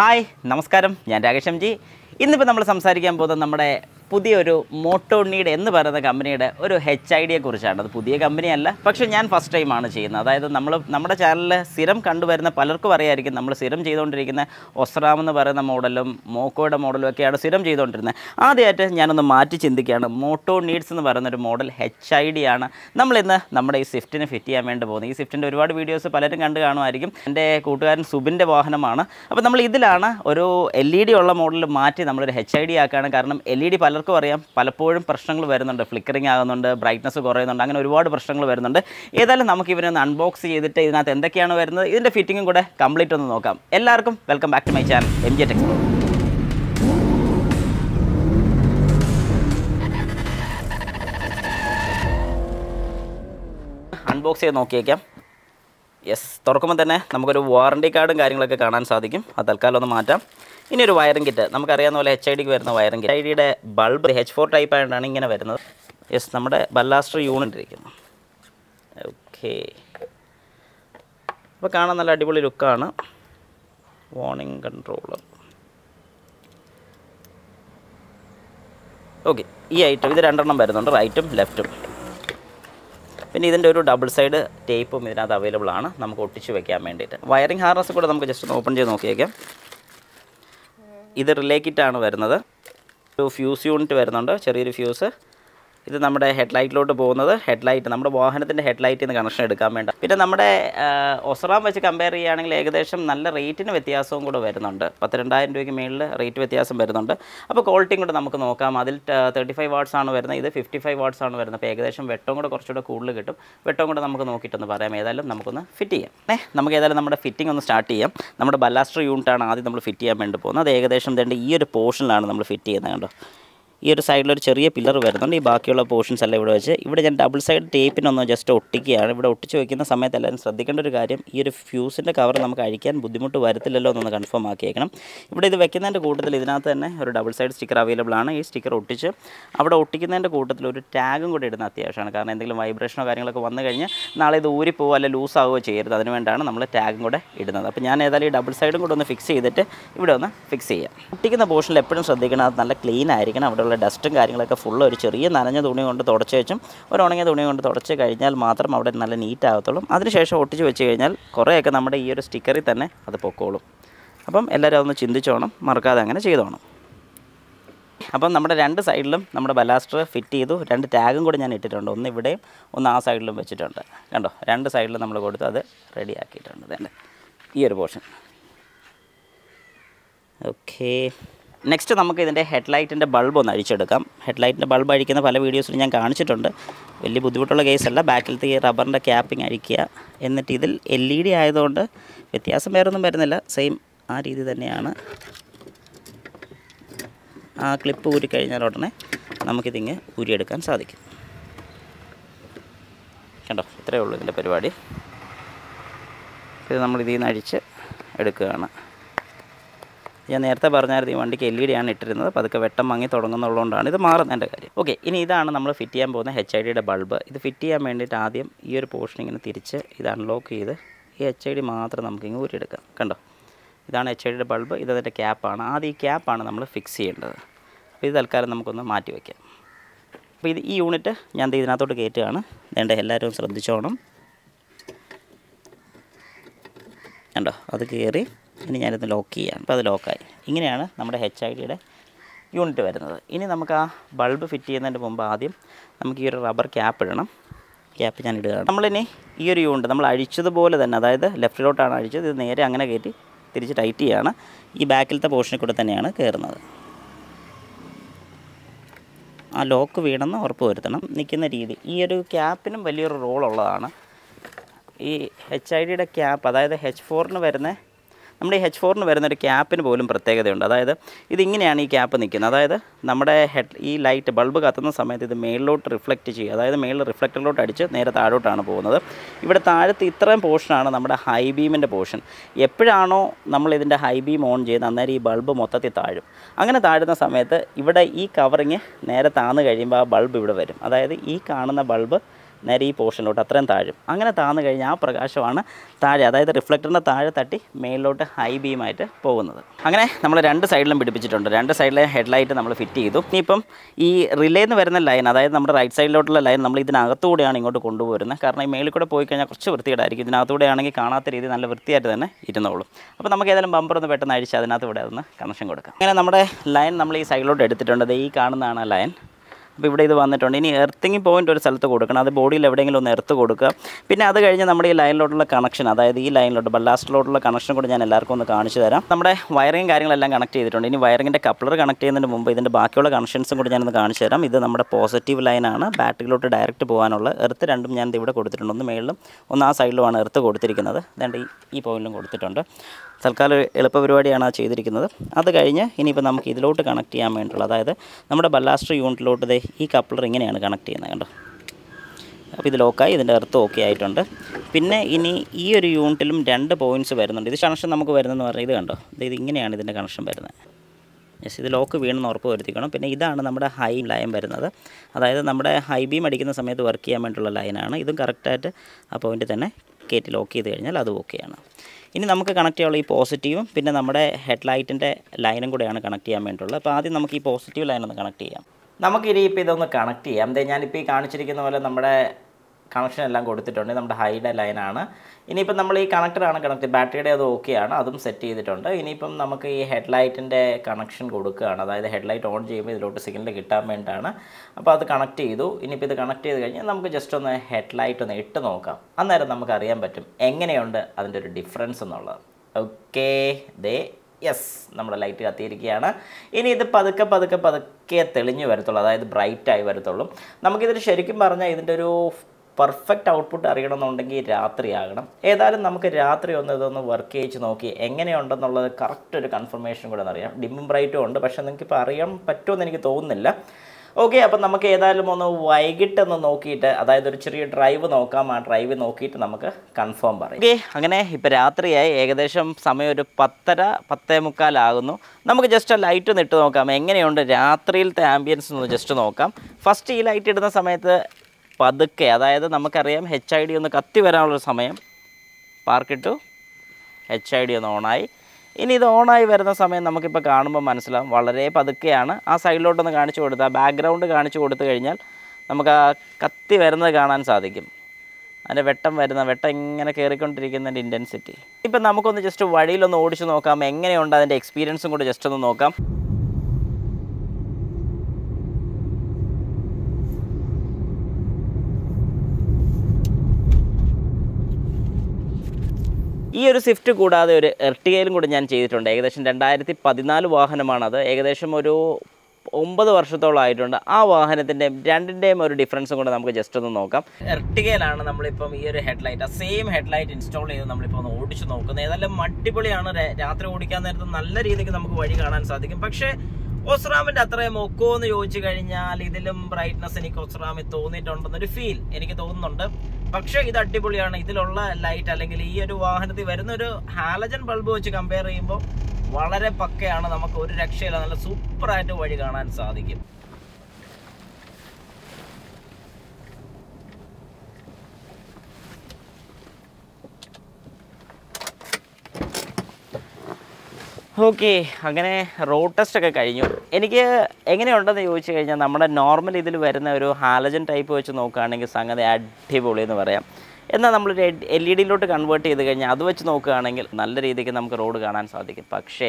hi നമസ്കാരം ഞാൻ Rakesh M G ഇന്നിപ്പോൾ നമ്മൾ സംസാരിക്കാൻ പോകുന്നത് നമ്മുടെ പുതിയൊരു മോട്ടോണീഡ് എന്ന് പറയുന്ന കമ്പനിയുടെ ഒരു ഹെച്ച് ഐ ഡിയെ കുറിച്ചാണ് അത് പുതിയ കമ്പനിയല്ല പക്ഷേ ഞാൻ ഫസ്റ്റ് ടൈമാണ് ചെയ്യുന്നത് അതായത് നമ്മൾ നമ്മുടെ ചാനലിൽ സ്ഥിരം കണ്ടുവരുന്ന പലർക്കും അറിയായിരിക്കും നമ്മൾ സ്ഥിരം ചെയ്തുകൊണ്ടിരിക്കുന്ന ഒസ്രാം എന്ന് പറയുന്ന മോഡലും മോക്കോയുടെ മോഡലും ഒക്കെയാണ് സ്ഥിരം ചെയ്തുകൊണ്ടിരുന്നത് ആദ്യമായിട്ട് ഞാനൊന്ന് മാറ്റി ചിന്തിക്കുകയാണ് മോട്ടോ നീഡ്സ് എന്ന് പറയുന്ന ഒരു മോഡൽ ഹെച്ച് ഐ ഡി ആണ് നമ്മളിന്ന് നമ്മുടെ ഈ സ്വിഫ്റ്റിന് ഫിറ്റ് ചെയ്യാൻ വേണ്ടി പോകുന്നത് ഈ സ്വിഫ്റ്റിൻ്റെ ഒരുപാട് വീഡിയോസ് പലരും കണ്ടു കാണുമായിരിക്കും എൻ്റെ കൂട്ടുകാരൻ സുബിൻ്റെ വാഹനമാണ് അപ്പോൾ നമ്മൾ ഇതിലാണ് ഒരു എൽ ഇ ഡി ഉള്ള മോഡൽ മാറ്റി നമ്മളൊരു ഹെച്ച് ഐ ഡി ആക്കുകയാണ് കാരണം എൽ ഇ ഡി പലർക്കും എല്ലാവർക്കും അറിയാം പലപ്പോഴും പ്രശ്നങ്ങൾ വരുന്നുണ്ട് ഫ്ലിക്കറിങ് ആകുന്നുണ്ട് ബ്രൈറ്റ്നസ് കുറയുന്നുണ്ട് അങ്ങനെ ഒരുപാട് പ്രശ്നങ്ങൾ വരുന്നുണ്ട് ഏതായാലും നമുക്ക് ഒന്ന് അൺബോക്സ് ചെയ്തിട്ട് ഇതിനകത്ത് എന്തൊക്കെയാണ് വരുന്നത് ഇതിൻ്റെ ഫിറ്റിങ്ങും കൂടെ കംപ്ലീറ്റ് ഒന്ന് നോക്കാം എല്ലാവർക്കും welcome back to my channel M G techs unbox ചെയ്ത് നോക്കിയേക്കാം യെസ് തുറക്കുമ്പോൾ തന്നെ നമുക്കൊരു വാറണ്ടി കാർഡും കാര്യങ്ങളൊക്കെ കാണാൻ സാധിക്കും അത് തൽക്കാലം ഒന്ന് മാറ്റാം ഇനി ഒരു വയറിംഗ് കിറ്റ് നമുക്കറിയാവുന്ന പോലെ എച്ച് ഐ ഡിക്ക് വരുന്ന വയറിംഗ് കിറ്റ് ഐ ഡിയുടെ ബൾബ് എച്ച് ഫോർ ടൈപ്പ് ആയിട്ടാണ് ഇങ്ങനെ വരുന്നത് യെസ് നമ്മുടെ ബല്ലാസ്റ്റർ യൂണിറ്റ് ഇരിക്കുന്നു ഓക്കെ അപ്പോൾ കാണാൻ നല്ല അടിപൊളി ലുക്കാണ് വാണിംഗ് കൺട്രോളർ ഓക്കെ ഈ ഐറ്റം ഇത് രണ്ടെണ്ണം വരുന്നുണ്ട് റൈറ്റും ലെഫ്റ്റും പിന്നെ ഇതിൻ്റെ ഒരു ഡബിൾ സൈഡ് ടേപ്പും ഇതിനകത്ത് അവൈലബിൾ ആണ് നമുക്ക് ഒട്ടിച്ച് വെക്കാൻ വേണ്ടിയിട്ട് വയറിംഗ് ഹാർനസ് കൂടെ നമുക്ക് ജസ്റ്റ് ഒന്ന് ഓപ്പൺ ചെയ്ത് നോക്കിയേക്കാം ഇത് റിലേ കിറ്റാണ് വരുന്നത് ഒരു ഫ്യൂസ് യൂണിറ്റ് വരുന്നുണ്ട് ചെറിയൊരു ഫ്യൂസ് ഇത് നമ്മുടെ ഹെഡ്ലൈറ്റിലോട്ട് പോകുന്നത് ഹെഡ്ലൈറ്റ് നമ്മുടെ വാഹനത്തിൻ്റെ ഹെഡ്ലൈറ്റിൽ നിന്ന് കണക്ഷൻ എടുക്കാൻ വേണ്ട പിന്നെ നമ്മുടെ ഒസറാം വെച്ച് കമ്പയർ ചെയ്യുകയാണെങ്കിൽ ഏകദേശം നല്ല റേറ്റിന് വ്യത്യാസവും കൂടെ വരുന്നുണ്ട് പത്ത് രണ്ടായിരം രൂപയ്ക്ക് മേളിൽ റേറ്റ് വ്യത്യാസം വരുന്നുണ്ട് അപ്പോൾ ക്വാളിറ്റിയും കൂടെ നമുക്ക് നോക്കാം അതിൽ തേർട്ടി ഫൈവ് വാട്ട്സ് ആണ് വരുന്നത് ഇത് ഫിഫ്റ്റി ഫൈവ് വാട്ട്സ് ആണ് വരുന്നത് അപ്പോൾ ഏകദേശം വെട്ടവും കൂടെ കുറച്ചുകൂടെ കൂടുതൽ കിട്ടും വെട്ടവും കൂടെ നമുക്ക് നോക്കിയിട്ടൊന്ന് പറയാം ഏതായാലും നമുക്കൊന്ന് ഫിറ്റ് ചെയ്യാം ഏ നമുക്ക് ഏതായാലും നമ്മുടെ ഫിറ്റിംഗ് ഒന്ന് സ്റ്റാർട്ട് ചെയ്യാം നമ്മുടെ ബലാസ്റ്റർ യൂണിറ്റാണ് ആദ്യം നമ്മൾ ഫിറ്റ് ചെയ്യാൻ വേണ്ടി പോകുന്നത് അത് ഏകദേശം തേണ്ട ഈ ഒരു പോർഷനിലാണ് നമ്മൾ ഫിറ്റ് ചെയ്യുന്നത് കണ്ടോ ഈ ഒരു സൈഡിൽ ഒരു ചെറിയ പില്ലർ വരുന്നുണ്ട് ഈ ബാക്കിയുള്ള പോർഷൻസ് എല്ലാം ഇവിടെ വെച്ച് ഇവിടെ ഞാൻ ഡബിൾ സൈഡ് ടേപ്പിനൊന്ന് ജസ്റ്റ് ഒട്ടിക്കുകയാണ് ഇവിടെ ഒട്ടിച്ച് വയ്ക്കുന്ന സമയത്ത് എല്ലാവരും ശ്രദ്ധിക്കേണ്ട ഒരു കാര്യം ഈ ഒരു ഫ്യൂസിൻ്റെ കവർ നമുക്ക് അഴിക്കാൻ ബുദ്ധിമുട്ട് വരത്തില്ലല്ലോ എന്നൊന്ന് കൺഫേം ആക്കിയേക്കണം ഇവിടെ ഇത് വെക്കുന്നതിൻ്റെ കൂട്ടത്തിൽ ഇതിനകത്ത് തന്നെ ഒരു ഡബിൾ സൈഡ് സ്റ്റിക്കർ അവൈലബിൾ ആണ് ഈ സ്റ്റിക്കർ ഒട്ടിച്ച് അവിടെ ഒട്ടിക്കുന്നതിൻ്റെ കൂട്ടത്തിൽ ഒരു ടാഗും കൂടി ഇടുന്ന അത്യാവശ്യമാണ് കാരണം എന്തെങ്കിലും വൈബ്രേഷനോ കാര്യങ്ങളൊക്കെ വന്നു കഴിഞ്ഞാൽ നാളെ ഇത് ഊരിപ്പോവോ അല്ലെങ്കിൽ ലൂസാവുകയോ ചെയ്യരുത് വേണ്ടിയാണ് നമ്മൾ ടാഗും കൂടെ ഇടുന്നത് അപ്പോൾ ഞാൻ ഏതായാലും ഈ ഡബിൾ സൈഡും കൂടെ ഒന്ന് ഫിക്സ് ചെയ്തിട്ട് ഇവിടെ ഒന്ന് ഫിക്സ് ചെയ്യാം ഒട്ടിക്കുന്ന പോർഷനിൽ എപ്പോഴും ശ്രദ്ധിക്കണം അത് നല്ല ക്ലീൻ ആയിരിക്കണം അവിടെയുള്ള അതുപോലെ ഡസ്റ്റും കാര്യങ്ങളൊക്കെ ഫുൾ ഒരു ചെറിയ നനഞ്ഞ തുണി കൊണ്ട് തുടച്ച് വെച്ചും ഒരു ഉണങ്ങിയ തുണി കൊണ്ട് തുടച്ച് കഴിഞ്ഞാൽ മാത്രം അവിടെ നല്ല നീറ്റ് ആകത്തുള്ളൂ അതിനുശേഷം ഒട്ടിച്ച് വെച്ച് കഴിഞ്ഞാൽ കുറേയൊക്കെ നമ്മുടെ ഈ ഒരു സ്റ്റിക്കറിൽ തന്നെ അത് പൊക്കോളും അപ്പം എല്ലാവരും അതൊന്ന് ചിന്തിച്ചോണം മറക്കാതെ അങ്ങനെ ചെയ്തോണം അപ്പം നമ്മുടെ രണ്ട് സൈഡിലും നമ്മുടെ ബലാസ്റ്റർ ഫിറ്റ് ചെയ്തു രണ്ട് ടാഗും കൂടി ഞാൻ ഇട്ടിട്ടുണ്ട് ഒന്ന് ഇവിടെയും ഒന്ന് ആ സൈഡിലും വെച്ചിട്ടുണ്ട് കണ്ടോ രണ്ട് സൈഡിലും നമ്മൾ കൊടുത്ത് അത് റെഡി ആക്കിയിട്ടുണ്ട് ഈ ഒരു പോർഷൻ ഓക്കേ നെക്സ്റ്റ് നമുക്ക് ഇതിൻ്റെ ഹെഡ്ലൈറ്റിൻ്റെ ബൾബ് ഒന്ന് അഴിച്ചെടുക്കാം ഹെഡ്ലൈറ്റിൻ്റെ ബൾബ് അഴിക്കുന്ന പല വീഡിയോസിലും ഞാൻ കാണിച്ചിട്ടുണ്ട് വലിയ ബുദ്ധിമുട്ടുള്ള കേസല്ല ബാക്കിലത്തെ ഈ റബ്ബറിൻ്റെ ക്യാപ്പിംഗ് അഴിക്കുക എന്നിട്ട് ഇതിൽ എൽ ഇ ഡി ആയതുകൊണ്ട് വ്യത്യാസം വേറൊന്നും വരുന്നില്ല സെയിം ആ രീതി തന്നെയാണ് ആ ക്ലിപ്പ് ഊരിക്കഴിഞ്ഞാൽ കഴിഞ്ഞാൽ ഉടനെ നമുക്കിതിങ്ങ് ഊരിയെടുക്കാൻ സാധിക്കും കണ്ടോ ഇത്രയേ ഉള്ളൂ ഇതിൻ്റെ പരിപാടി ഇത് നമ്മൾ ഇതിൽ നിന്ന് അഴിച്ച് എടുക്കുകയാണ് ഞാൻ നേരത്തെ പറഞ്ഞായിരുന്നു ഈ വണ്ടിക്ക് എൽ ഇ ഡി ആണ് ഇട്ടിരുന്നത് പതുക്കെ വെട്ടം വാങ്ങി തുടങ്ങുന്നുള്ളതുകൊണ്ടാണ് ഇത് മാറുന്നതിൻ്റെ കാര്യം ഓക്കെ ഇനി ഇതാണ് നമ്മൾ ഫിറ്റ് ചെയ്യാൻ പോകുന്ന എച്ച് ഐ ഡിയുടെ ബൾബ് ഇത് ഫിറ്റ് ചെയ്യാൻ വേണ്ടിയിട്ട് ആദ്യം ഈ ഒരു പോർഷൻ ഇങ്ങനെ തിരിച്ച് ഇത് അൺലോക്ക് ചെയ്ത് ഈ എച്ച് ഐ ഡി മാത്രം ഇങ്ങനെ ഊരിയെടുക്കാം കണ്ടോ ഇതാണ് എച്ച് ഐ ഡിയുടെ ബൾബ് ഇത് അതിൻ്റെ ക്യാപ്പാണ് ആദ്യം ഈ ക്യാപ്പാണ് നമ്മൾ ഫിക്സ് ചെയ്യേണ്ടത് അപ്പോൾ ഇത് തൽക്കാലം നമുക്കൊന്ന് മാറ്റി വയ്ക്കാം അപ്പോൾ ഇത് ഈ യൂണിറ്റ് ഞാൻ ഇതിനകത്തോട്ട് കയറ്റുകയാണ് വേണ്ട എല്ലാവരും ശ്രദ്ധിച്ചോണം കണ്ടോ അത് കയറി ഇനി ഞാനിത് ലോക്ക് ചെയ്യാം അപ്പോൾ അത് ലോക്കായി ഇങ്ങനെയാണ് നമ്മുടെ എച്ച് ഐ ഡിയുടെ യൂണിറ്റ് വരുന്നത് ഇനി നമുക്ക് ആ ബൾബ് ഫിറ്റ് ചെയ്യുന്നതിന് മുമ്പ് ആദ്യം നമുക്ക് ഈ ഒരു റബ്ബർ ക്യാപ്പ് ഇടണം ക്യാപ്പ് ഞാൻ ഇടുകയാണ് നമ്മളിനി ഈ ഒരു യൂണിറ്റ് നമ്മൾ അഴിച്ചതുപോലെ തന്നെ അതായത് ലെഫ്റ്റിലോട്ടാണ് അഴിച്ചത് ഇത് നേരെ അങ്ങനെ കയറ്റി തിരിച്ച് ടൈറ്റ് ചെയ്യുകയാണ് ഈ ബാക്കിലത്തെ പോർഷനിൽ കൂടെ തന്നെയാണ് കയറുന്നത് ആ ലോക്ക് വീണെന്ന് ഉറപ്പ് വരുത്തണം നിൽക്കുന്ന രീതി ഈ ഒരു ക്യാപ്പിനും വലിയൊരു റോളുള്ളതാണ് ഈ എച്ച് ഐ ഡിയുടെ ക്യാപ്പ് അതായത് എച്ച് ഫോറിന് വരുന്ന നമ്മുടെ ഈ ഹെച്ച് ഫോറിന് വരുന്നൊരു ക്യാപ്പിന് പോലും പ്രത്യേകതയുണ്ട് അതായത് ഇതിങ്ങനെയാണ് ഈ ക്യാപ്പ് നിൽക്കുന്നത് അതായത് നമ്മുടെ ഹെഡ് ഈ ലൈറ്റ് ബൾബ് കത്തുന്ന സമയത്ത് ഇത് മേളിലോട്ട് റിഫ്ലക്റ്റ് ചെയ്യുക അതായത് മേളിൽ റിഫ്ലക്ടറിലോട്ട് അടിച്ച് നേരെ താഴോട്ടാണ് പോകുന്നത് ഇവിടെ താഴത്ത് ഇത്രയും പോർഷനാണ് നമ്മുടെ ഹൈ ബീമിൻ്റെ പോർഷൻ എപ്പോഴാണോ നമ്മൾ ഇതിൻ്റെ ഹൈ ബീം ഓൺ ചെയ്യുന്നത് അന്നേരം ഈ ബൾബ് മൊത്തത്തിൽ താഴും അങ്ങനെ താഴുന്ന സമയത്ത് ഇവിടെ ഈ കവറിങ് നേരെ താന്ന് കഴിയുമ്പോൾ ആ ബൾബ് ഇവിടെ വരും അതായത് ഈ കാണുന്ന ബൾബ് നേരെ ഈ പോർഷനിലോട്ട് അത്രയും താഴും അങ്ങനെ താഴ്ന്നു കഴിഞ്ഞാൽ ആ പ്രകാശമാണ് താഴെ അതായത് റിഫ്ലക്ടറിൻ്റെ താഴെ തട്ടി മേലിലോട്ട് ഹൈ ബീമായിട്ട് പോകുന്നത് അങ്ങനെ നമ്മൾ രണ്ട് സൈഡിലും പിടിപ്പിച്ചിട്ടുണ്ട് രണ്ട് സൈഡിലെ ഹെഡ്ലൈറ്റ് നമ്മൾ ഫിറ്റ് ചെയ്തു ഇനിയിപ്പം ഈ റിലേ എന്ന് വരുന്ന ലൈൻ അതായത് നമ്മുടെ റൈറ്റ് സൈഡിലോട്ടുള്ള ലൈൻ നമ്മൾ ഇതിനകത്തുകൂടെയാണ് ഇങ്ങോട്ട് കൊണ്ടുപോരുന്നത് കാരണം ഈ മേളിൽ കൂടെ പോയി കഴിഞ്ഞാൽ കുറച്ച് വൃത്തികേടായിരിക്കും ഇതിനകത്തൂടെ ആണെങ്കിൽ കാണാത്ത രീതി നല്ല വൃത്തിയായിട്ട് തന്നെ ഇരുന്നോളും അപ്പോൾ നമുക്ക് ഏതായാലും ബമ്പർ ഒന്ന് പെട്ടെന്ന് അഴിച്ച് അതിനകത്ത് ഇവിടെ ഒന്ന് കണക്ഷൻ കൊടുക്കാം അങ്ങനെ നമ്മുടെ ലൈൻ നമ്മൾ ഈ സൈഡിലോട്ട് എടുത്തിട്ടുണ്ട് ഈ കാണുന്നതാണ് ലൈൻ അപ്പോൾ ഇവിടെ ഇത് വന്നിട്ടുണ്ട് ഇനി എർത്തിങ് പോയിന്റ് ഒരു സ്ഥലത്ത് കൊടുക്കണം അത് ബോഡിയിൽ എവിടെയെങ്കിലും ഒന്ന് എർത്ത് കൊടുക്കുക പിന്നെ അത് കഴിഞ്ഞ് നമ്മുടെ ഈ ലൈനിലോട്ടുള്ള കണക്ഷൻ അതായത് ഈ ലൈനിലോട്ട് ബല്ലാസ്റ്റിലോട്ടുള്ള കണക്ഷൻ കൂടെ ഞാൻ എല്ലാവർക്കും ഒന്ന് കാണിച്ചു തരാം നമ്മുടെ വയറിങ് കാര്യങ്ങളെല്ലാം കണക്ട് ചെയ്തിട്ടുണ്ട് ഇനി വയറിങ്ങിൻ്റെ കപ്ലർ കണക്ട് ചെയ്യുന്നതിന് മുമ്പ് ഇതിൻ്റെ ബാക്കിയുള്ള കണക്ഷൻസും കൂടി ഞാനൊന്ന് കാണിച്ചു തരാം ഇത് നമ്മുടെ പോസിറ്റീവ് ലൈനാണ് ബാറ്ററിയിലോട്ട് ഡയറക്റ്റ് പോകാനുള്ള എർത്ത് രണ്ടും ഞാൻ ഇവിടെ കൊടുത്തിട്ടുണ്ട് ഒന്ന് മേളിലും ഒന്ന് ആ സൈഡിലുമാണ് എർത്ത് കൊടുത്തിരിക്കുന്നത് അതുകൊണ്ട് ഈ പോയിലും കൊടുത്തിട്ടുണ്ട് തൽക്കാലം എളുപ്പ പരിപാടിയാണ് ചെയ്തിരിക്കുന്നത് അത് കഴിഞ്ഞ് ഇനിയിപ്പോൾ നമുക്ക് ഇതിലോട്ട് കണക്ട് ചെയ്യാൻ വേണ്ടിയിട്ടുള്ള അതായത് നമ്മുടെ ബല്ലാസ്റ്റർ യൂണിറ്റിലോട്ട് ഈ കപ്ലർ ഇങ്ങനെയാണ് കണക്ട് ചെയ്യുന്നത് കണ്ടോ അപ്പോൾ ഇത് ലോക്കായി ഇതിൻ്റെ അർത്ഥം ഓക്കെ ആയിട്ടുണ്ട് പിന്നെ ഇനി ഈ ഒരു യൂണിറ്റിലും രണ്ട് പോയിൻറ്റ്സ് വരുന്നുണ്ട് ഇത് കണക്ഷൻ നമുക്ക് വരുന്നതെന്ന് പറഞ്ഞാൽ ഇത് കണ്ടോ ഇത് ഇങ്ങനെയാണ് ഇതിൻ്റെ കണക്ഷൻ വരുന്നത് യെസ് ഇത് ലോക്ക് വീണെന്ന് ഉറപ്പ് വരുത്തിക്കണം പിന്നെ ഇതാണ് നമ്മുടെ ഹൈ ലൈൻ വരുന്നത് അതായത് നമ്മുടെ ഹൈ ബീം അടിക്കുന്ന സമയത്ത് വർക്ക് ചെയ്യാൻ വേണ്ടിയുള്ള ലൈനാണ് ഇതും കറക്റ്റായിട്ട് ആ പോയിൻ്റ് തന്നെ കയറ്റി ലോക്ക് ചെയ്ത് കഴിഞ്ഞാൽ അത് ഓക്കെയാണ് ഇനി നമുക്ക് കണക്ട് ചെയ്യാനുള്ള ഈ പോസിറ്റീവും പിന്നെ നമ്മുടെ ഹെഡ് ലൈറ്റിൻ്റെ ലൈനും കൂടെയാണ് കണക്ട് ചെയ്യാൻ വേണ്ടിയുള്ളത് അപ്പോൾ ആദ്യം നമുക്ക് ഈ പോസിറ്റീവ് ലൈനൊന്ന് ഒന്ന് കണക്ട് ചെയ്യാം നമുക്കിനി ഇപ്പോൾ ഇതൊന്ന് കണക്ട് ചെയ്യാം ദേ ഞാനിപ്പോൾ ഈ കാണിച്ചിരിക്കുന്ന പോലെ നമ്മുടെ കണക്ഷൻ എല്ലാം കൊടുത്തിട്ടുണ്ട് നമ്മുടെ ഹൈഡ ലൈനാണ് ഇനിയിപ്പം നമ്മൾ ഈ കണക്ടറാണ് കണക്ട് ബാറ്ററിയുടെ അത് ഓക്കെ ആണ് അതും സെറ്റ് ചെയ്തിട്ടുണ്ട് ഇനിയിപ്പം നമുക്ക് ഈ ഹെഡ്ലൈറ്റിൻ്റെ കണക്ഷൻ കൊടുക്കുകയാണ് അതായത് ഹെഡ്ലൈറ്റ് ഓൺ ചെയ്യുമ്പോൾ ഇതിലോട്ട് സിഗ്നൽ കിട്ടാൻ വേണ്ടിയിട്ടാണ് അപ്പോൾ അത് കണക്ട് ചെയ്തു ഇനിയിപ്പോൾ ഇത് കണക്ട് ചെയ്ത് കഴിഞ്ഞാൽ നമുക്ക് ജസ്റ്റ് ഒന്ന് ഹെഡ്ലൈറ്റ് ഒന്ന് ഇട്ട് നോക്കാം അന്നേരം നമുക്ക് അറിയാൻ പറ്റും എങ്ങനെയുണ്ട് അതിൻ്റെ ഒരു ഡിഫറൻസ് എന്നുള്ളത് ഓക്കേ ദേ യെസ് നമ്മുടെ ലൈറ്റ് കത്തിയിരിക്കുകയാണ് ഇനി ഇത് പതുക്കെ പതുക്കെ പതുക്കെ തെളിഞ്ഞു വരത്തുള്ളൂ അതായത് ബ്രൈറ്റായി വരത്തുള്ളൂ നമുക്കിതിൽ ശരിക്കും പറഞ്ഞാൽ ഇതിൻ്റെ ഒരു പെർഫെക്റ്റ് ഔട്ട്പുട്ട് അറിയണമെന്നുണ്ടെങ്കിൽ രാത്രിയാകണം ഏതായാലും നമുക്ക് രാത്രി ഒന്ന് ഇതൊന്ന് വർക്ക് ചെയ്ത് നോക്കി എങ്ങനെയുണ്ടെന്നുള്ളത് കറക്റ്റ് ഒരു കൺഫർമേഷൻ കൂടെ അറിയാം ഡിമ്മും ബ്രൈറ്റും ഉണ്ട് പക്ഷേ നിങ്ങൾക്കിപ്പോൾ അറിയാൻ പറ്റുമെന്ന് എനിക്ക് തോന്നുന്നില്ല ഓക്കെ അപ്പം നമുക്ക് ഏതായാലും ഒന്ന് വൈകിട്ടൊന്ന് നോക്കിയിട്ട് അതായത് ഒരു ചെറിയ ഡ്രൈവ് നോക്കാം ആ ഡ്രൈവ് നോക്കിയിട്ട് നമുക്ക് കൺഫേം പറയും ഓക്കെ അങ്ങനെ ഇപ്പോൾ രാത്രിയായി ഏകദേശം സമയം ഒരു പത്തര പത്തേ മുക്കാലാകുന്നു നമുക്ക് ജസ്റ്റ് ആ ലൈറ്റ് ഒന്ന് ഇട്ട് നോക്കാം എങ്ങനെയുണ്ട് രാത്രിയിലത്തെ ആംബിയൻസ് ഒന്ന് ജസ്റ്റ് നോക്കാം ഫസ്റ്റ് ഈ ലൈറ്റ് ഇടുന്ന സമയത്ത് പതുക്കെ അതായത് നമുക്കറിയാം എച്ച് ഐ ഡി ഒന്ന് കത്തി വരാനുള്ളൊരു സമയം പാർക്കിട്ടു എച്ച് ഐ ഡി ഒന്ന് ഓണായി ഇനി ഇത് ഓണായി വരുന്ന സമയം നമുക്കിപ്പോൾ കാണുമ്പോൾ മനസ്സിലാവും വളരെ പതുക്കെയാണ് ആ സൈഡിലോട്ടൊന്ന് കാണിച്ചു കൊടുത്താൽ ബാക്ക്ഗ്രൗണ്ട് കാണിച്ചു കൊടുത്തു കഴിഞ്ഞാൽ നമുക്ക് ആ കത്തി വരുന്നത് കാണാൻ സാധിക്കും അതിൻ്റെ വെട്ടം വരുന്ന വെട്ടം ഇങ്ങനെ കയറിക്കൊണ്ടിരിക്കുന്നതിൻ്റെ ഇൻറ്റൻസിറ്റി ഇപ്പം നമുക്കൊന്ന് ജസ്റ്റ് വഴിയിലൊന്ന് ഓടിച്ചു നോക്കാം എങ്ങനെയുണ്ട് അതിൻ്റെ എക്സ്പീരിയൻസും കൂടെ ജസ്റ്റ് ഒന്ന് നോക്കാം ഈ ഒരു സ്വിഫ്റ്റ് കൂടാതെ ഒരു എർട്ടിഗയിലും കൂടെ ഞാൻ ചെയ്തിട്ടുണ്ട് ഏകദേശം രണ്ടായിരത്തി പതിനാല് വാഹനമാണത് ഏകദേശം ഒരു ഒമ്പത് വർഷത്തോളം ആയിട്ടുണ്ട് ആ വാഹനത്തിൻ്റെ രണ്ടിൻ്റെയും ഒരു ഡിഫറൻസും കൂടെ നമുക്ക് ജസ്റ്റ് ഒന്ന് നോക്കാം എർട്ടികയിലാണ് നമ്മളിപ്പം ഈ ഒരു ഹെഡ്ലൈറ്റ് ആ സെയിം ഹെഡ്ലൈറ്റ് ഇൻസ്റ്റാൾ ചെയ്ത് നമ്മളിപ്പോൾ ഒന്ന് ഓടിച്ചു നോക്കുന്നത് ഏതായാലും അടിപൊളിയാണ് രാത്രി ഓടിക്കാൻ നേരത്ത് നല്ല രീതിക്ക് നമുക്ക് വഴി കാണാൻ സാധിക്കും പക്ഷേ ഒസ്റാമിന്റെ അത്രയും ഒക്കോ എന്ന് ചോദിച്ചു കഴിഞ്ഞാൽ ഇതിലും ബ്രൈറ്റ്നസ് എനിക്ക് ഒസ്റാമിൽ തോന്നിയിട്ടുണ്ടെന്നൊരു ഫീൽ എനിക്ക് തോന്നുന്നുണ്ട് പക്ഷേ ഇത് അടിപൊളിയാണ് ഇതിലുള്ള ലൈറ്റ് അല്ലെങ്കിൽ ഈ ഒരു വാഹനത്തിൽ വരുന്ന ഒരു ഹാലജൻ ബൾബ് വെച്ച് കമ്പയർ ചെയ്യുമ്പോൾ വളരെ പക്കയാണ് നമുക്ക് ഒരു രക്ഷയില്ല നല്ല സൂപ്പറായിട്ട് വഴി കാണാൻ സാധിക്കും ഓക്കെ അങ്ങനെ റോഡ് ടെസ്റ്റ് ഒക്കെ കഴിഞ്ഞു എനിക്ക് എങ്ങനെയുണ്ടെന്ന് ചോദിച്ചു കഴിഞ്ഞാൽ നമ്മുടെ നോർമൽ ഇതിൽ വരുന്ന ഒരു ഹാലജൻ ടൈപ്പ് വെച്ച് നോക്കുകയാണെങ്കിൽ സംഗതി അടിപൊളി എന്ന് പറയാം എന്നാൽ നമ്മളൊരു എൽ ഇ ഡിയിലോട്ട് കൺവേർട്ട് ചെയ്ത് കഴിഞ്ഞാൽ അത് വെച്ച് നോക്കുകയാണെങ്കിൽ നല്ല രീതിക്ക് നമുക്ക് റോഡ് കാണാൻ സാധിക്കും പക്ഷേ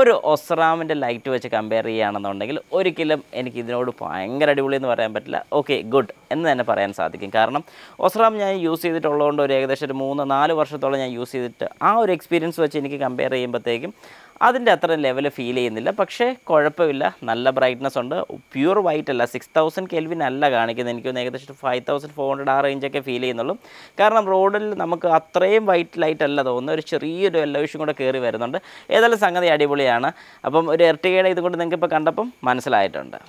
ഒരു ഒസ്റാമിൻ്റെ ലൈറ്റ് വെച്ച് കമ്പയർ ചെയ്യുകയാണെന്നുണ്ടെങ്കിൽ ഒരിക്കലും എനിക്ക് ഇതിനോട് ഭയങ്കര അടിപൊളി എന്ന് പറയാൻ പറ്റില്ല ഓക്കെ ഗുഡ് എന്ന് തന്നെ പറയാൻ സാധിക്കും കാരണം ഒസ്റാം ഞാൻ യൂസ് ചെയ്തിട്ടുള്ളതുകൊണ്ട് ഒരു ഏകദേശം ഒരു മൂന്ന് നാല് വർഷത്തോളം ഞാൻ യൂസ് ചെയ്തിട്ട് ആ ഒരു എക്സ്പീരിയൻസ് വെച്ച് എനിക്ക് കമ്പയർ ചെയ്യുമ്പോഴത്തേക്കും അതിൻ്റെ അത്ര ലെവൽ ഫീൽ ചെയ്യുന്നില്ല പക്ഷേ കുഴപ്പമില്ല നല്ല ബ്രൈറ്റ്നസ് ഉണ്ട് പ്യൂർ വൈറ്റ് അല്ല സിക്സ് തൗസൻഡ് കെൽവിൻ അല്ല കാണിക്കുന്നത് എനിക്ക് ഏകദേശം ഫൈവ് തൗസൻഡ് ഫോർ ഹൺഡ്രഡ് ആ റേഞ്ചൊക്കെ ഫീൽ ചെയ്യുന്നുള്ളൂ കാരണം റോഡിൽ നമുക്ക് അത്രയും വൈറ്റ് ലൈറ്റ് അല്ല തോന്നുന്നു ഒരു ചെറിയൊരു എല്ലവിഷും കൂടെ കയറി വരുന്നുണ്ട് ഏതായാലും സംഗതി അടിപൊളിയാണ് അപ്പം ഒരു എർട്ടികയുടെ ഇതുകൊണ്ട് നിങ്ങൾക്ക് ഇപ്പോൾ കണ്ടപ്പം മനസ്സിലായിട്ടുണ്ട്